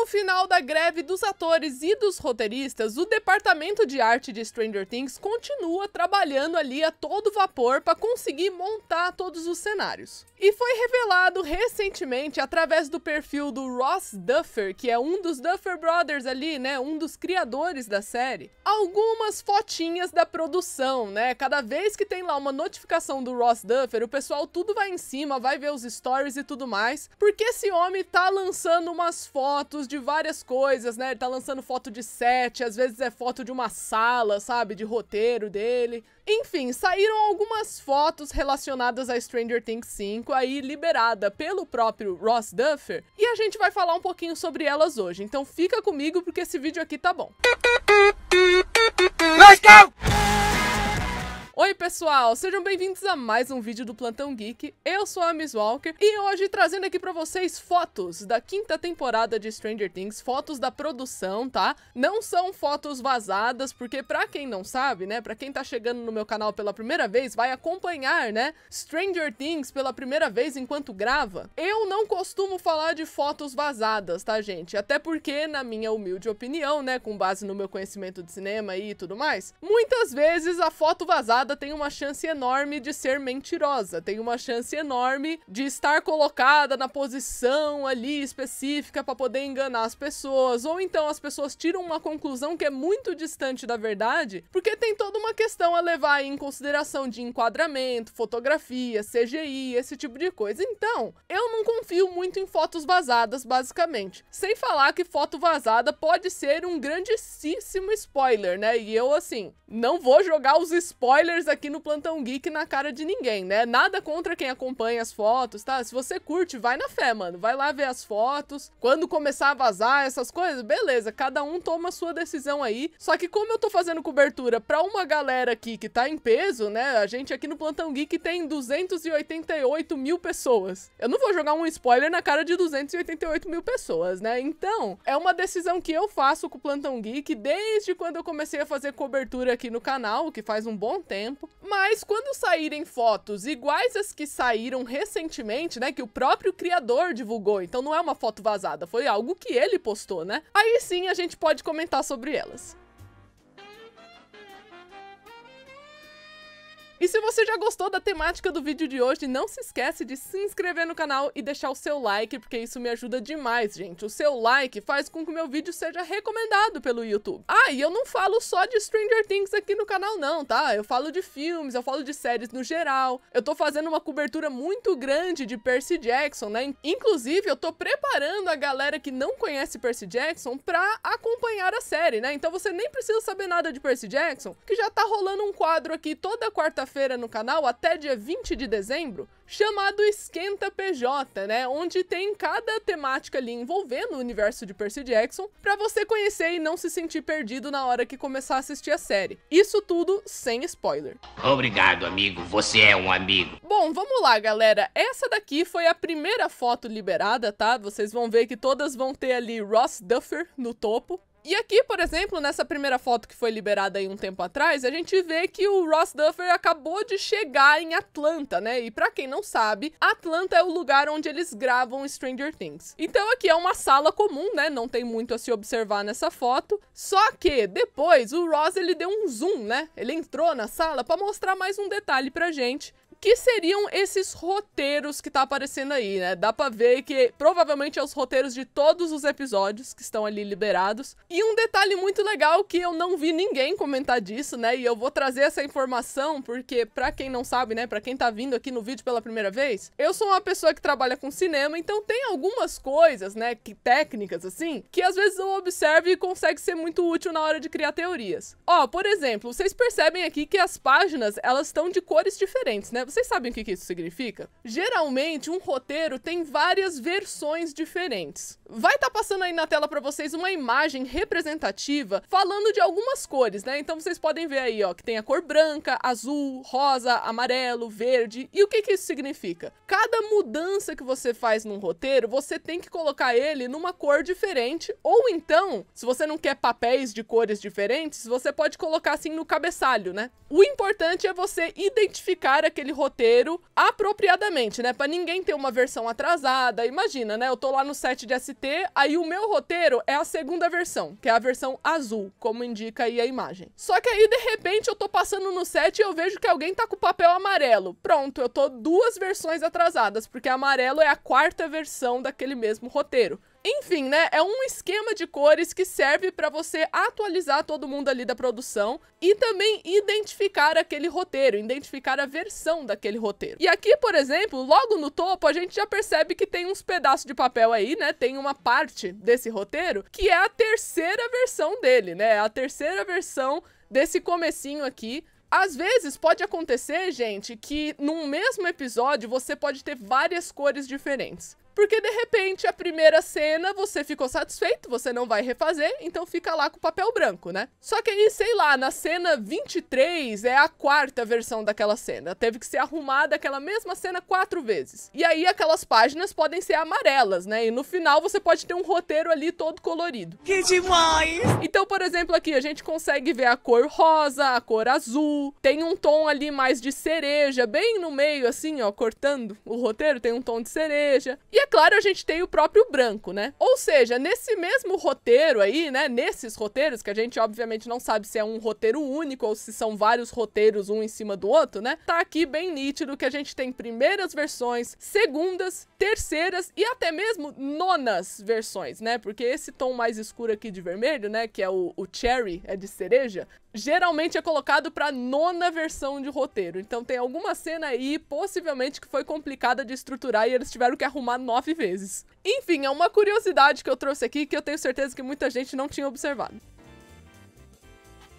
No o final da greve dos atores e dos roteiristas, o departamento de arte de Stranger Things continua trabalhando ali a todo vapor para conseguir montar todos os cenários. E foi revelado recentemente através do perfil do Ross Duffer, que é um dos Duffer Brothers ali, né, um dos criadores da série, algumas fotinhas da produção, né? Cada vez que tem lá uma notificação do Ross Duffer, o pessoal tudo vai em cima, vai ver os stories e tudo mais, porque esse homem tá lançando umas fotos de várias coisas, né? Ele tá lançando foto de set, às vezes é foto de uma sala, sabe? De roteiro dele. Enfim, saíram algumas fotos relacionadas a Stranger Things 5 aí liberada pelo próprio Ross Duffer e a gente vai falar um pouquinho sobre elas hoje. Então fica comigo porque esse vídeo aqui tá bom. Let's go! Oi pessoal, sejam bem-vindos a mais um vídeo do Plantão Geek, eu sou a Miss Walker e hoje trazendo aqui pra vocês fotos da quinta temporada de Stranger Things, fotos da produção, tá? Não são fotos vazadas, porque pra quem não sabe, né, pra quem tá chegando no meu canal pela primeira vez, vai acompanhar, né, Stranger Things pela primeira vez enquanto grava. Eu não costumo falar de fotos vazadas, tá gente? Até porque, na minha humilde opinião, né, com base no meu conhecimento de cinema e tudo mais, muitas vezes a foto vazada tem uma chance enorme de ser mentirosa, tem uma chance enorme de estar colocada na posição ali específica para poder enganar as pessoas, ou então as pessoas tiram uma conclusão que é muito distante da verdade, porque tem toda uma questão a levar em consideração de enquadramento, fotografia, CGI, esse tipo de coisa. Então, eu não confio muito em fotos vazadas, basicamente. Sem falar que foto vazada pode ser um grandíssimo spoiler, né? E eu, assim, não vou jogar os spoilers spoilers aqui no Plantão Geek na cara de ninguém, né? Nada contra quem acompanha as fotos, tá? Se você curte, vai na fé, mano. Vai lá ver as fotos. Quando começar a vazar essas coisas, beleza. Cada um toma a sua decisão aí. Só que como eu tô fazendo cobertura pra uma galera aqui que tá em peso, né? A gente aqui no Plantão Geek tem 288 mil pessoas. Eu não vou jogar um spoiler na cara de 288 mil pessoas, né? Então, é uma decisão que eu faço com o Plantão Geek desde quando eu comecei a fazer cobertura aqui no canal, que faz um bom tempo tempo. Mas quando saírem fotos iguais às que saíram recentemente, né, que o próprio criador divulgou, então não é uma foto vazada, foi algo que ele postou, né? Aí sim a gente pode comentar sobre elas. E se você já gostou da temática do vídeo de hoje, não se esquece de se inscrever no canal e deixar o seu like, porque isso me ajuda demais, gente. O seu like faz com que o meu vídeo seja recomendado pelo YouTube. Ah, e eu não falo só de Stranger Things aqui no canal não, tá? Eu falo de filmes, eu falo de séries no geral. Eu tô fazendo uma cobertura muito grande de Percy Jackson, né? Inclusive, eu tô preparando a galera que não conhece Percy Jackson pra acompanhar a série, né? Então você nem precisa saber nada de Percy Jackson, que já tá rolando um quadro aqui toda quarta-feira quinta-feira no canal, até dia 20 de dezembro, chamado Esquenta PJ, né? Onde tem cada temática ali envolvendo o universo de Percy Jackson, para você conhecer e não se sentir perdido na hora que começar a assistir a série. Isso tudo sem spoiler. Obrigado, amigo. Você é um amigo. Bom, vamos lá, galera. Essa daqui foi a primeira foto liberada, tá? Vocês vão ver que todas vão ter ali Ross Duffer no topo. E aqui, por exemplo, nessa primeira foto que foi liberada aí um tempo atrás, a gente vê que o Ross Duffer acabou de chegar em Atlanta, né? E para quem não sabe, Atlanta é o lugar onde eles gravam Stranger Things. Então aqui é uma sala comum, né? Não tem muito a se observar nessa foto. Só que depois o Ross ele deu um zoom, né? Ele entrou na sala para mostrar mais um detalhe pra gente, que seriam esses roteiros que tá aparecendo aí, né? Dá pra ver que provavelmente é os roteiros de todos os episódios que estão ali liberados. E um detalhe muito legal que eu não vi ninguém comentar disso, né? E eu vou trazer essa informação porque, pra quem não sabe, né? Pra quem tá vindo aqui no vídeo pela primeira vez, eu sou uma pessoa que trabalha com cinema, então tem algumas coisas, né? Que, técnicas, assim, que às vezes eu observo e consegue ser muito útil na hora de criar teorias. Ó, por exemplo, vocês percebem aqui que as páginas, elas estão de cores diferentes, né? Vocês sabem o que, que isso significa? Geralmente, um roteiro tem várias versões diferentes. Vai estar tá passando aí na tela para vocês uma imagem representativa falando de algumas cores, né? Então vocês podem ver aí, ó, que tem a cor branca, azul, rosa, amarelo, verde. E o que, que isso significa? Cada mudança que você faz num roteiro, você tem que colocar ele numa cor diferente. Ou então, se você não quer papéis de cores diferentes, você pode colocar assim no cabeçalho, né? O importante é você identificar aquele roteiro apropriadamente, né? Para ninguém ter uma versão atrasada. Imagina, né? Eu tô lá no set de ST, aí o meu roteiro é a segunda versão, que é a versão azul, como indica aí a imagem. Só que aí, de repente, eu tô passando no set e eu vejo que alguém tá com papel amarelo. Pronto, eu tô duas versões atrasadas, porque amarelo é a quarta versão daquele mesmo roteiro. Enfim, né? É um esquema de cores que serve para você atualizar todo mundo ali da produção e também identificar aquele roteiro, identificar a versão daquele roteiro. E aqui, por exemplo, logo no topo, a gente já percebe que tem uns pedaços de papel aí, né? Tem uma parte desse roteiro que é a terceira versão dele, né? A terceira versão desse comecinho aqui às vezes pode acontecer, gente, que num mesmo episódio você pode ter várias cores diferentes. Porque de repente a primeira cena você ficou satisfeito, você não vai refazer, então fica lá com o papel branco, né? Só que aí, sei lá, na cena 23 é a quarta versão daquela cena. Teve que ser arrumada aquela mesma cena quatro vezes. E aí aquelas páginas podem ser amarelas, né? E no final você pode ter um roteiro ali todo colorido. Que demais! Então, por exemplo, aqui a gente consegue ver a cor rosa, a cor azul, tem um tom ali mais de cereja, bem no meio, assim, ó, cortando o roteiro, tem um tom de cereja. E é claro, a gente tem o próprio branco, né? Ou seja, nesse mesmo roteiro aí, né? Nesses roteiros, que a gente obviamente não sabe se é um roteiro único ou se são vários roteiros um em cima do outro, né? Tá aqui bem nítido que a gente tem primeiras versões, segundas, terceiras e até mesmo nonas versões, né? Porque esse tom mais escuro aqui de vermelho, né? Que é o, o cherry, é de cereja, geralmente é colocado para nona versão de roteiro. Então tem alguma cena aí, possivelmente, que foi complicada de estruturar e eles tiveram que arrumar nove vezes. Enfim, é uma curiosidade que eu trouxe aqui que eu tenho certeza que muita gente não tinha observado.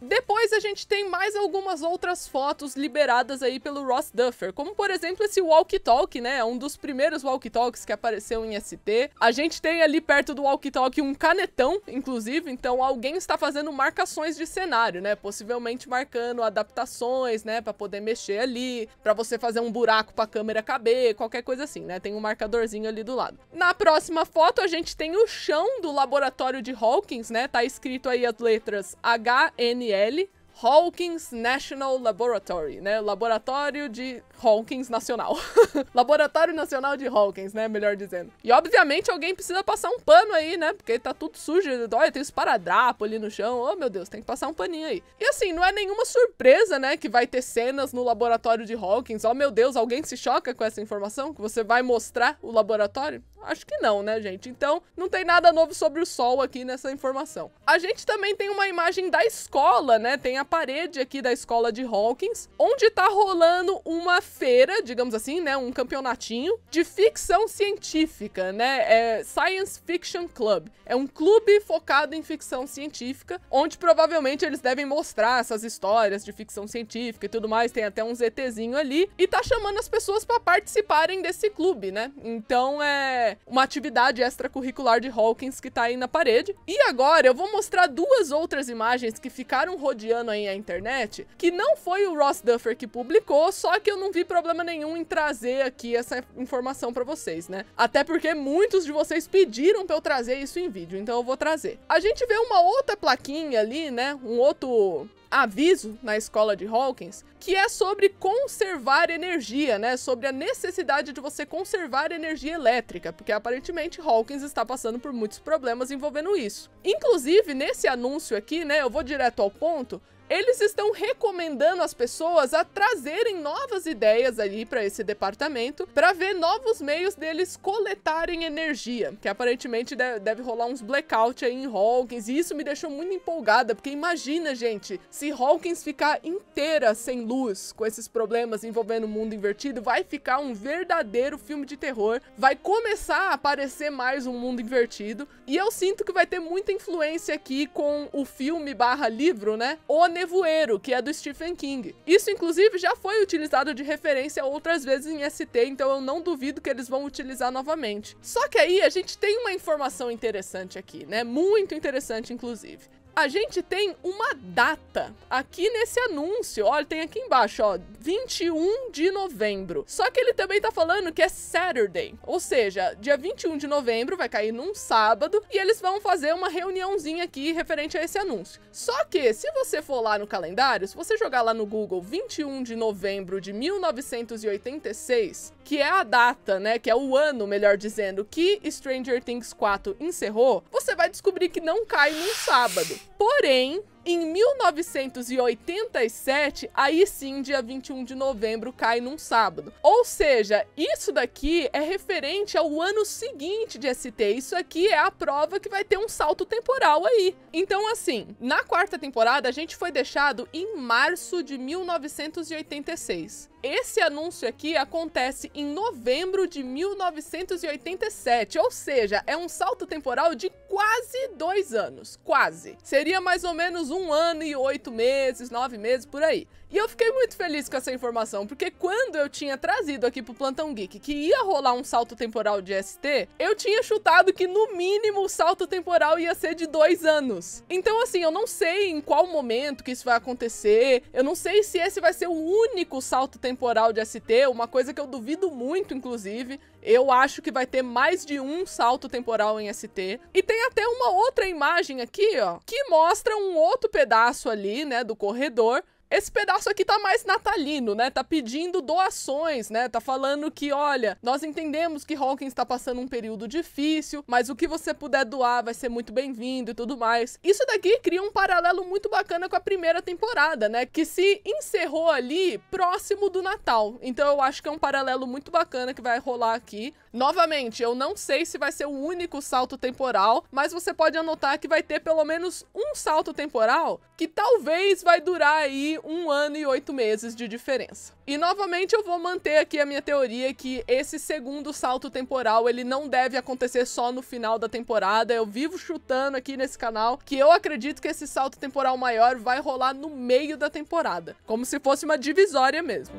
Depois a gente tem mais algumas outras fotos liberadas aí pelo Ross Duffer, como por exemplo esse walkie-talkie, né? Um dos primeiros walkie-talkies que apareceu em ST. A gente tem ali perto do walkie-talkie um canetão, inclusive, então alguém está fazendo marcações de cenário, né? Possivelmente marcando adaptações, né, para poder mexer ali, para você fazer um buraco para a câmera caber, qualquer coisa assim, né? Tem um marcadorzinho ali do lado. Na próxima foto a gente tem o chão do laboratório de Hawkins, né? Tá escrito aí as letras HN ml Hawkins National Laboratory, né? Laboratório de Hawkins Nacional. Laboratório Nacional de Hawkins, né? Melhor dizendo. E obviamente alguém precisa passar um pano aí, né? Porque tá tudo sujo. Olha, tem esparadrapo ali no chão. Oh, meu Deus, tem que passar um paninho aí. E assim, não é nenhuma surpresa, né? Que vai ter cenas no laboratório de Hawkins. Oh, meu Deus, alguém se choca com essa informação? Que você vai mostrar o laboratório? Acho que não, né, gente? Então, não tem nada novo sobre o sol aqui nessa informação. A gente também tem uma imagem da escola, né? Tem a parede aqui da escola de Hawkins, onde tá rolando uma feira, digamos assim, né, um campeonatinho de ficção científica, né, é Science Fiction Club. É um clube focado em ficção científica, onde provavelmente eles devem mostrar essas histórias de ficção científica e tudo mais, tem até um ZTzinho ali, e tá chamando as pessoas para participarem desse clube, né? Então é uma atividade extracurricular de Hawkins que tá aí na parede. E agora eu vou mostrar duas outras imagens que ficaram rodeando aí a internet, que não foi o Ross Duffer que publicou, só que eu não vi problema nenhum em trazer aqui essa informação para vocês, né? Até porque muitos de vocês pediram para eu trazer isso em vídeo, então eu vou trazer. A gente vê uma outra plaquinha ali, né? Um outro aviso na escola de Hawkins, que é sobre conservar energia, né? Sobre a necessidade de você conservar energia elétrica, porque aparentemente Hawkins está passando por muitos problemas envolvendo isso. Inclusive, nesse anúncio aqui, né, eu vou direto ao ponto, eles estão recomendando as pessoas a trazerem novas ideias ali para esse departamento, para ver novos meios deles coletarem energia, que aparentemente deve, deve rolar uns blackout aí em Hawkins, e isso me deixou muito empolgada, porque imagina, gente, se se Hawkins ficar inteira sem luz com esses problemas envolvendo o mundo invertido, vai ficar um verdadeiro filme de terror. Vai começar a aparecer mais um mundo invertido. E eu sinto que vai ter muita influência aqui com o filme barra livro, né? O Nevoeiro, que é do Stephen King. Isso, inclusive, já foi utilizado de referência outras vezes em ST, então eu não duvido que eles vão utilizar novamente. Só que aí a gente tem uma informação interessante aqui, né? Muito interessante, inclusive a gente tem uma data aqui nesse anúncio. Olha, tem aqui embaixo, ó, 21 de novembro. Só que ele também tá falando que é Saturday, ou seja, dia 21 de novembro vai cair num sábado e eles vão fazer uma reuniãozinha aqui referente a esse anúncio. Só que se você for lá no calendário, se você jogar lá no Google 21 de novembro de 1986, que é a data, né, que é o ano, melhor dizendo, que Stranger Things 4 encerrou, você vai descobrir que não cai num sábado. Porém, em 1987, aí sim, dia 21 de novembro, cai num sábado. Ou seja, isso daqui é referente ao ano seguinte de ST. Isso aqui é a prova que vai ter um salto temporal aí. Então, assim, na quarta temporada, a gente foi deixado em março de 1986 esse anúncio aqui acontece em novembro de 1987, ou seja, é um salto temporal de quase dois anos, quase. Seria mais ou menos um ano e oito meses, nove meses, por aí. E eu fiquei muito feliz com essa informação, porque quando eu tinha trazido aqui pro Plantão Geek que ia rolar um salto temporal de ST, eu tinha chutado que no mínimo o salto temporal ia ser de dois anos. Então, assim, eu não sei em qual momento que isso vai acontecer, eu não sei se esse vai ser o único salto temporal temporal de ST, uma coisa que eu duvido muito, inclusive. Eu acho que vai ter mais de um salto temporal em ST. E tem até uma outra imagem aqui, ó, que mostra um outro pedaço ali, né, do corredor, esse pedaço aqui tá mais natalino, né? Tá pedindo doações, né? Tá falando que, olha, nós entendemos que Hawkins está passando um período difícil, mas o que você puder doar vai ser muito bem-vindo e tudo mais. Isso daqui cria um paralelo muito bacana com a primeira temporada, né? Que se encerrou ali próximo do Natal. Então eu acho que é um paralelo muito bacana que vai rolar aqui. Novamente, eu não sei se vai ser o único salto temporal, mas você pode anotar que vai ter pelo menos um salto temporal que talvez vai durar aí um ano e oito meses de diferença. E novamente eu vou manter aqui a minha teoria que esse segundo salto temporal ele não deve acontecer só no final da temporada. Eu vivo chutando aqui nesse canal que eu acredito que esse salto temporal maior vai rolar no meio da temporada, como se fosse uma divisória mesmo.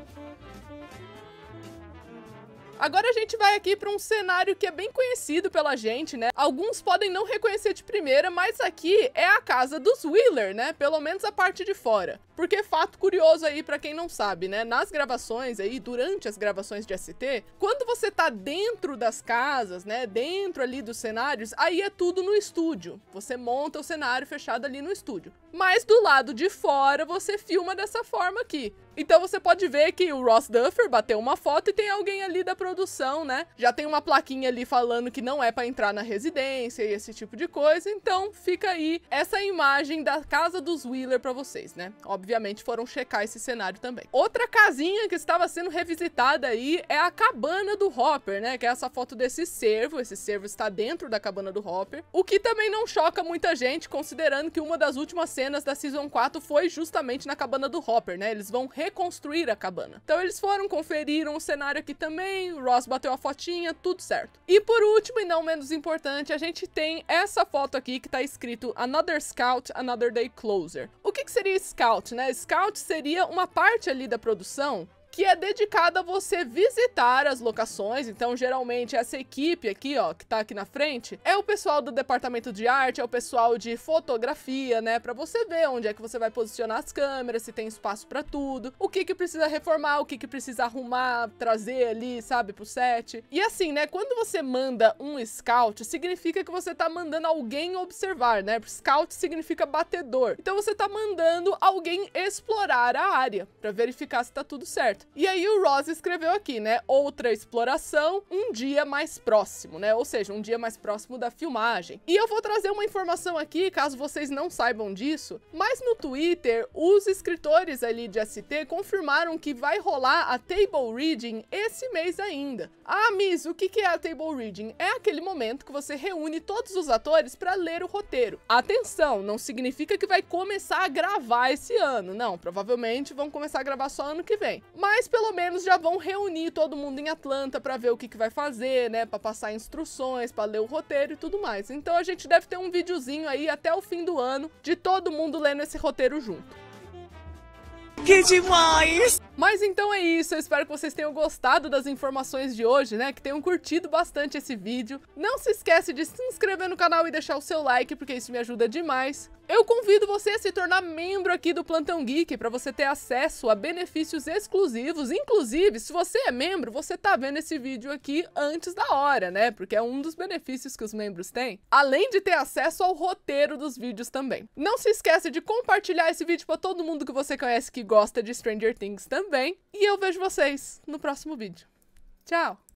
Agora a gente vai aqui para um cenário que é bem conhecido pela gente, né? Alguns podem não reconhecer de primeira, mas aqui é a casa dos Wheeler, né? Pelo menos a parte de fora. Porque fato curioso aí para quem não sabe, né? Nas gravações aí, durante as gravações de ST, quando você tá dentro das casas, né, dentro ali dos cenários, aí é tudo no estúdio. Você monta o cenário fechado ali no estúdio. Mas do lado de fora você filma dessa forma aqui. Então você pode ver que o Ross Duffer bateu uma foto e tem alguém ali da produção, né? Já tem uma plaquinha ali falando que não é para entrar na residência e esse tipo de coisa. Então fica aí essa imagem da casa dos Wheeler para vocês, né? Obviamente foram checar esse cenário também. Outra casinha que estava sendo revisitada aí é a cabana do Hopper, né? Que é essa foto desse servo Esse servo está dentro da cabana do Hopper. O que também não choca muita gente, considerando que uma das últimas cenas da Season 4 foi justamente na cabana do Hopper, né? Eles vão reconstruir a cabana. Então eles foram, conferiram o cenário aqui também, o Ross bateu a fotinha, tudo certo. E por último, e não menos importante, a gente tem essa foto aqui que tá escrito Another Scout, Another Day Closer. O que, que seria Scout, né? Scout seria uma parte ali da produção que é dedicada a você visitar as locações. Então, geralmente, essa equipe aqui, ó, que tá aqui na frente, é o pessoal do departamento de arte, é o pessoal de fotografia, né? Pra você ver onde é que você vai posicionar as câmeras, se tem espaço pra tudo, o que que precisa reformar, o que que precisa arrumar, trazer ali, sabe, pro set. E assim, né, quando você manda um scout, significa que você tá mandando alguém observar, né? Scout significa batedor. Então, você tá mandando alguém explorar a área para verificar se tá tudo certo. E aí o Ross escreveu aqui, né? Outra exploração, um dia mais próximo, né? Ou seja, um dia mais próximo da filmagem. E eu vou trazer uma informação aqui, caso vocês não saibam disso, mas no Twitter, os escritores ali de ST confirmaram que vai rolar a table reading esse mês ainda. Ah, Miss, o que é a table reading? É aquele momento que você reúne todos os atores para ler o roteiro. Atenção, não significa que vai começar a gravar esse ano, não. Provavelmente vão começar a gravar só ano que vem. Mas mas pelo menos já vão reunir todo mundo em Atlanta para ver o que, que vai fazer, né? Para passar instruções, para ler o roteiro e tudo mais. Então a gente deve ter um videozinho aí até o fim do ano de todo mundo lendo esse roteiro junto. Que demais! Mas então é isso, eu espero que vocês tenham gostado das informações de hoje, né? Que tenham curtido bastante esse vídeo. Não se esquece de se inscrever no canal e deixar o seu like, porque isso me ajuda demais. Eu convido você a se tornar membro aqui do Plantão Geek para você ter acesso a benefícios exclusivos. Inclusive, se você é membro, você tá vendo esse vídeo aqui antes da hora, né? Porque é um dos benefícios que os membros têm. Além de ter acesso ao roteiro dos vídeos também. Não se esquece de compartilhar esse vídeo para todo mundo que você conhece que gosta de Stranger Things também bem. E eu vejo vocês no próximo vídeo. Tchau!